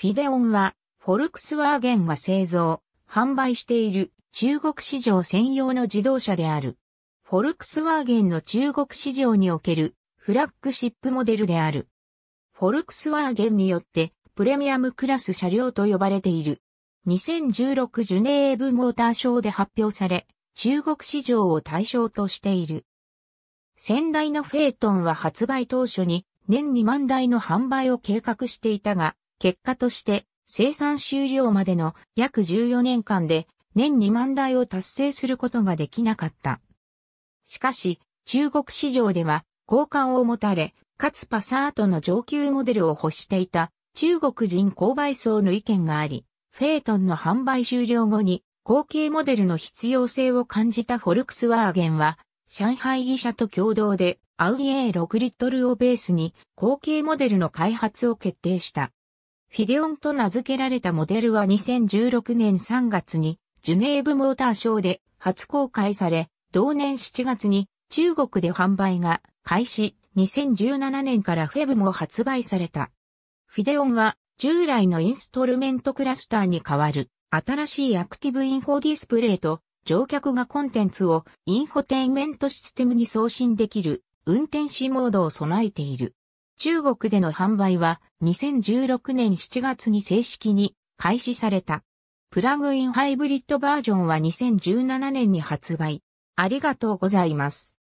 フィデオンは、フォルクスワーゲンが製造、販売している中国市場専用の自動車である。フォルクスワーゲンの中国市場におけるフラッグシップモデルである。フォルクスワーゲンによってプレミアムクラス車両と呼ばれている。2016ジュネーブモーターショーで発表され、中国市場を対象としている。先代のフェイトンは発売当初に年2万台の販売を計画していたが、結果として生産終了までの約14年間で年2万台を達成することができなかった。しかし、中国市場では好感を持たれ、かつパサートの上級モデルを欲していた中国人購買層の意見があり、フェートンの販売終了後に後継モデルの必要性を感じたフォルクスワーゲンは、上海技社と共同でアウディ A6 リットルをベースに後継モデルの開発を決定した。フィデオンと名付けられたモデルは2016年3月にジュネーブモーターショーで初公開され、同年7月に中国で販売が開始、2017年からフェブも発売された。フィデオンは従来のインストルメントクラスターに代わる新しいアクティブインフォディスプレイと乗客がコンテンツをインフォテインメントシステムに送信できる運転士モードを備えている。中国での販売は2016年7月に正式に開始された。プラグインハイブリッドバージョンは2017年に発売。ありがとうございます。